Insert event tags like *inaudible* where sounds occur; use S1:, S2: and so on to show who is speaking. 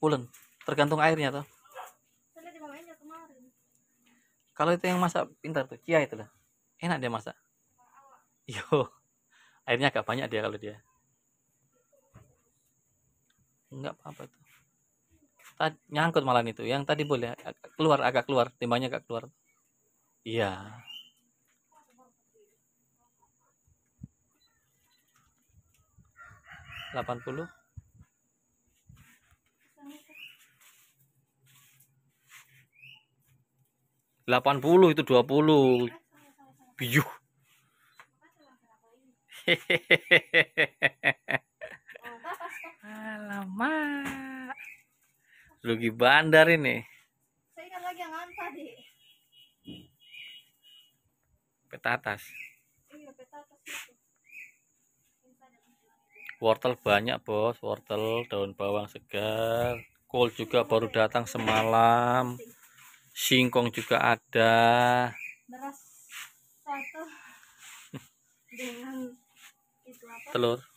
S1: pulen tergantung airnya tuh kalau itu yang masak pintar tuh kia itu lah enak dia masak
S2: yo airnya agak banyak dia kalau dia nggak apa-apa tuh tadi, nyangkut malah itu yang tadi boleh keluar agak keluar timbanya agak keluar iya delapan puluh
S3: 80 itu 20 biuh alamak rugi bandar ini saya kan
S2: petatas iya, wortel banyak bos wortel daun bawang segar kol juga baru datang semalam singkong juga ada beras satu *laughs* dengan itu apa? telur